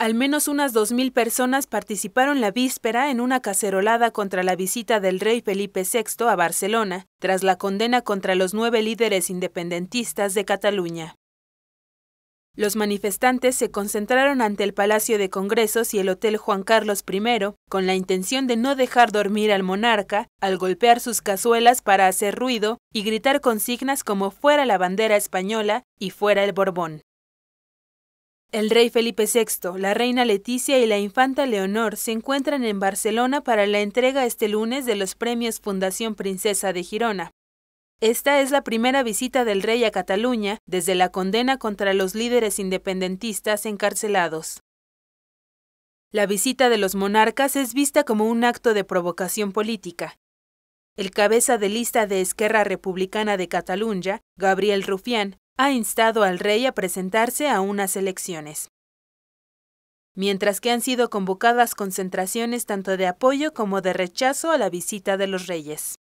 Al menos unas 2.000 personas participaron la víspera en una cacerolada contra la visita del rey Felipe VI a Barcelona, tras la condena contra los nueve líderes independentistas de Cataluña. Los manifestantes se concentraron ante el Palacio de Congresos y el Hotel Juan Carlos I, con la intención de no dejar dormir al monarca, al golpear sus cazuelas para hacer ruido y gritar consignas como fuera la bandera española y fuera el Borbón. El rey Felipe VI, la reina Leticia y la infanta Leonor se encuentran en Barcelona para la entrega este lunes de los premios Fundación Princesa de Girona. Esta es la primera visita del rey a Cataluña desde la condena contra los líderes independentistas encarcelados. La visita de los monarcas es vista como un acto de provocación política. El cabeza de lista de Esquerra Republicana de Cataluña, Gabriel Rufián, ha instado al rey a presentarse a unas elecciones. Mientras que han sido convocadas concentraciones tanto de apoyo como de rechazo a la visita de los reyes.